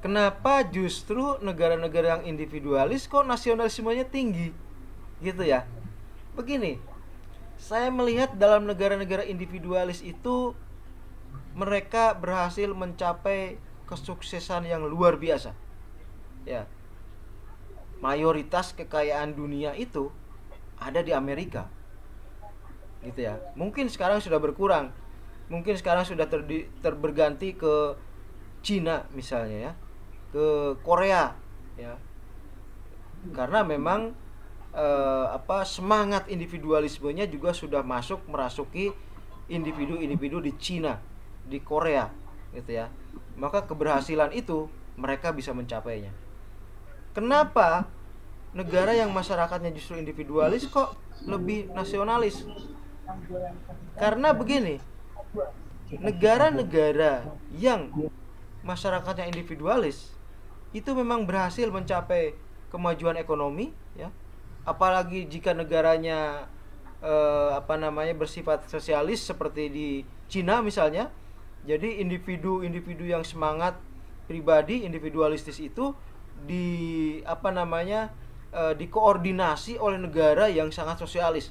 kenapa justru negara-negara yang individualis kok nasionalismenya tinggi gitu ya begini saya melihat dalam negara-negara individualis itu mereka berhasil mencapai kesuksesan yang luar biasa ya mayoritas kekayaan dunia itu ada di Amerika gitu ya mungkin sekarang sudah berkurang mungkin sekarang sudah terberganti ter ke Cina misalnya ya ke Korea ya karena memang eh, apa semangat individualismenya juga sudah masuk merasuki individu-individu di Cina di Korea gitu ya maka keberhasilan itu mereka bisa mencapainya kenapa negara yang masyarakatnya justru individualis kok lebih nasionalis karena begini negara-negara yang masyarakatnya individualis itu memang berhasil mencapai kemajuan ekonomi ya apalagi jika negaranya eh, apa namanya bersifat sosialis seperti di Cina misalnya jadi individu-individu yang semangat pribadi individualistis itu di apa namanya eh, dikoordinasi oleh negara yang sangat sosialis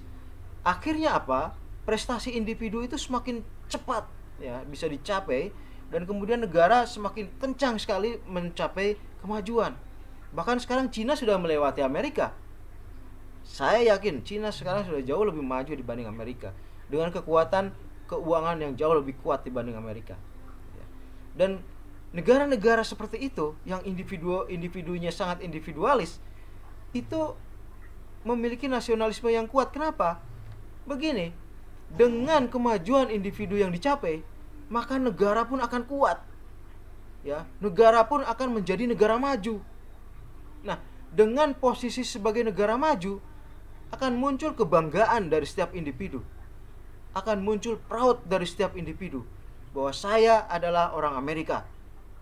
akhirnya apa prestasi individu itu semakin cepat ya bisa dicapai dan kemudian negara semakin kencang sekali mencapai kemajuan. Bahkan sekarang Cina sudah melewati Amerika. Saya yakin Cina sekarang sudah jauh lebih maju dibanding Amerika dengan kekuatan keuangan yang jauh lebih kuat dibanding Amerika. Ya. Dan negara-negara seperti itu yang individu individunya sangat individualis itu memiliki nasionalisme yang kuat. Kenapa? Begini, dengan kemajuan individu yang dicapai, maka negara pun akan kuat ya negara pun akan menjadi negara maju. Nah, dengan posisi sebagai negara maju akan muncul kebanggaan dari setiap individu. Akan muncul proud dari setiap individu bahwa saya adalah orang Amerika.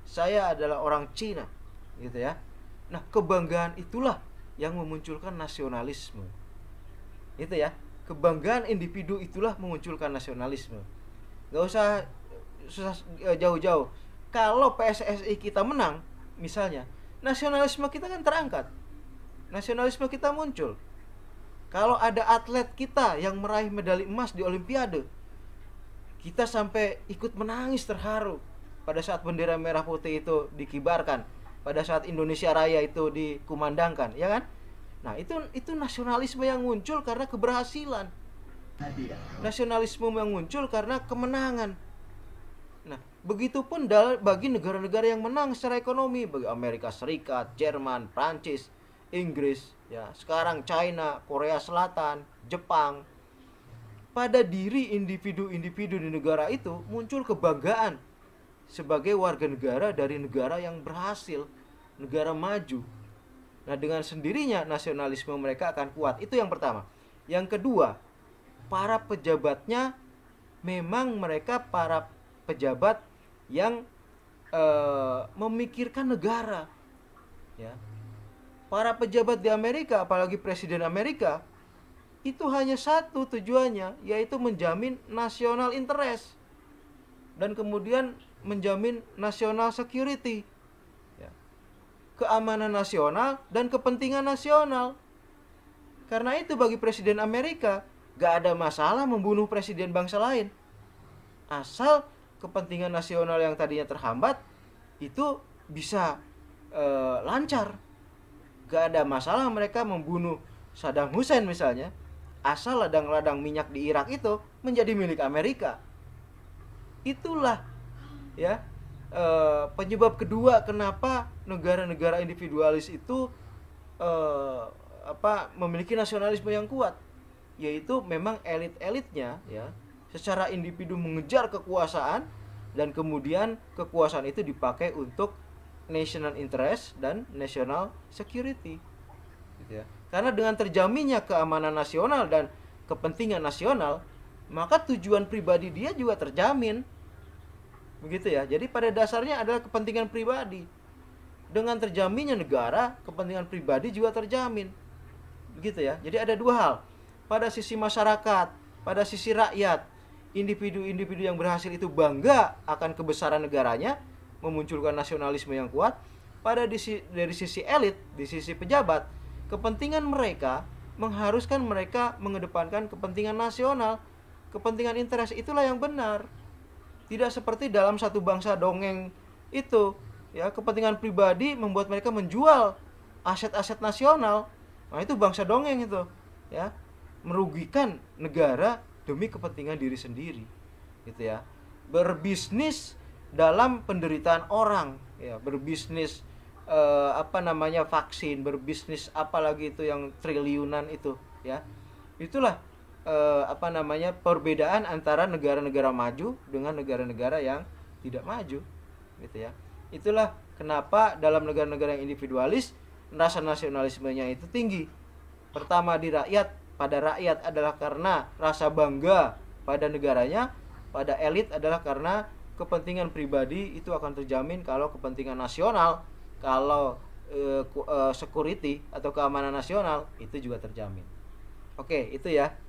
Saya adalah orang Cina, gitu ya. Nah, kebanggaan itulah yang memunculkan nasionalisme. Itu ya. Kebanggaan individu itulah memunculkan nasionalisme. Gak usah eh, jauh-jauh kalau PSSI kita menang misalnya nasionalisme kita kan terangkat nasionalisme kita muncul kalau ada atlet kita yang meraih medali emas di Olimpiade kita sampai ikut menangis terharu pada saat bendera merah putih itu dikibarkan pada saat Indonesia Raya itu dikumandangkan ya kan nah itu itu nasionalisme yang muncul karena keberhasilan ya. nasionalisme yang muncul karena kemenangan Begitupun bagi negara-negara yang menang secara ekonomi, bagi Amerika Serikat, Jerman, Prancis, Inggris, ya, sekarang China, Korea Selatan, Jepang. Pada diri individu-individu di negara itu muncul kebanggaan sebagai warga negara dari negara yang berhasil, negara maju. Nah, dengan sendirinya nasionalisme mereka akan kuat. Itu yang pertama. Yang kedua, para pejabatnya memang mereka para pejabat yang uh, memikirkan negara ya para pejabat di Amerika apalagi presiden Amerika itu hanya satu tujuannya yaitu menjamin nasional interest dan kemudian menjamin nasional security ya. keamanan nasional dan kepentingan nasional karena itu bagi presiden Amerika gak ada masalah membunuh presiden bangsa lain asal kepentingan nasional yang tadinya terhambat itu bisa e, lancar gak ada masalah mereka membunuh Saddam Hussein misalnya asal ladang-ladang minyak di Irak itu menjadi milik Amerika itulah ya e, penyebab kedua kenapa negara-negara individualis itu e, apa memiliki nasionalisme yang kuat yaitu memang elit-elitnya ya secara individu mengejar kekuasaan dan kemudian kekuasaan itu dipakai untuk national interest dan national security gitu ya. karena dengan terjaminnya keamanan nasional dan kepentingan nasional maka tujuan pribadi dia juga terjamin begitu ya jadi pada dasarnya adalah kepentingan pribadi dengan terjaminnya negara kepentingan pribadi juga terjamin begitu ya jadi ada dua hal pada sisi masyarakat pada sisi rakyat individu-individu yang berhasil itu bangga akan kebesaran negaranya, memunculkan nasionalisme yang kuat, pada disi, dari sisi elit, di sisi pejabat, kepentingan mereka mengharuskan mereka mengedepankan kepentingan nasional, kepentingan interes itulah yang benar. Tidak seperti dalam satu bangsa dongeng itu, ya kepentingan pribadi membuat mereka menjual aset-aset nasional. Nah, itu bangsa dongeng itu, ya. Merugikan negara demi kepentingan diri sendiri gitu ya berbisnis dalam penderitaan orang ya berbisnis eh, apa namanya vaksin berbisnis apalagi itu yang triliunan itu ya itulah eh, apa namanya perbedaan antara negara-negara maju dengan negara-negara yang tidak maju gitu ya itulah kenapa dalam negara-negara yang individualis rasa nasionalismenya itu tinggi pertama di rakyat pada rakyat adalah karena rasa bangga pada negaranya, pada elit adalah karena kepentingan pribadi itu akan terjamin kalau kepentingan nasional, kalau uh, security atau keamanan nasional itu juga terjamin. Oke, itu ya.